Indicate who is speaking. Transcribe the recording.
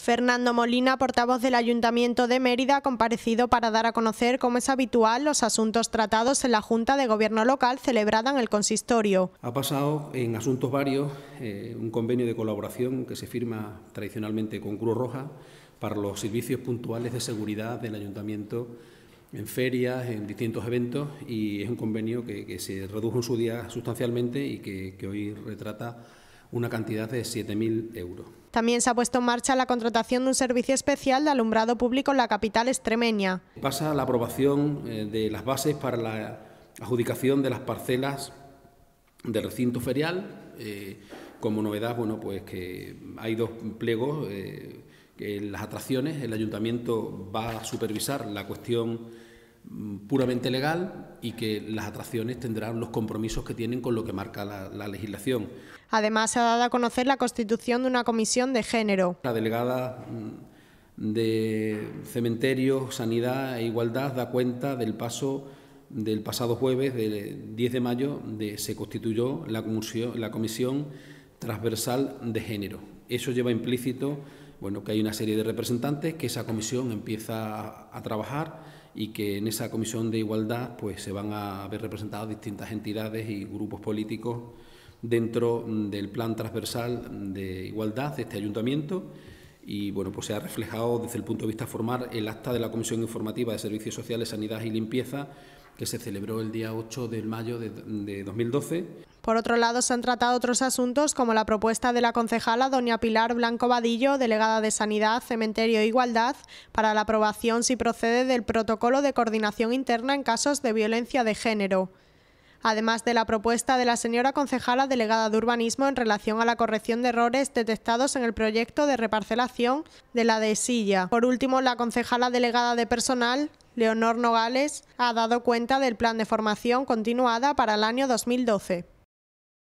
Speaker 1: Fernando Molina, portavoz del Ayuntamiento de Mérida, ha comparecido para dar a conocer, como es habitual, los asuntos tratados en la Junta de Gobierno Local celebrada en el consistorio.
Speaker 2: Ha pasado en asuntos varios eh, un convenio de colaboración que se firma tradicionalmente con Cruz Roja para los servicios puntuales de seguridad del Ayuntamiento en ferias, en distintos eventos y es un convenio que, se redujo en su día sustancialmente y que, que hoy retrata una cantidad de 7.000 euros.
Speaker 1: También se ha puesto en marcha la contratación de un servicio especial de alumbrado público en la capital extremeña.
Speaker 2: Pasa la aprobación eh, de las bases para la adjudicación de las parcelas del recinto ferial. Eh, como novedad, bueno, pues que hay dos plegos. en eh, las atracciones, el ayuntamiento va a supervisar la cuestión Mm, puramente legal y que las atracciones tendrán los compromisos que tienen con lo que marca la, legislación.
Speaker 1: Además, se ha dado a conocer la constitución de una comisión de género.
Speaker 2: La delegada mm, de Cementerio, Sanidad e Igualdad da cuenta del paso del pasado jueves, del 10 de mayo, de, se constituyó la comisión, transversal de género. Eso lleva implícito bueno, que hay una serie de representantes, que esa comisión empieza a trabajar y que en esa comisión de igualdad pues se van a ver representado distintas entidades y grupos políticos dentro del plan transversal de igualdad de este ayuntamiento y bueno pues se ha reflejado desde el punto de vista formal el acta de la comisión informativa de servicios sociales sanidad y limpieza que se celebró el día 8 de mayo de, 2012.
Speaker 1: Por otro lado, se han tratado otros asuntos como la propuesta de la concejala doña Pilar Blanco Vadillo, delegada de Sanidad, Cementerio e Igualdad, para la aprobación si procede del protocolo de coordinación interna en casos de violencia de género. Además de la propuesta de la señora concejala delegada de Urbanismo en relación a la corrección de errores detectados en el proyecto de reparcelación de la de Silla. Por último, la concejala delegada de Personal, Leonor Nogales ha dado cuenta del plan de formación continuada para el año 2012.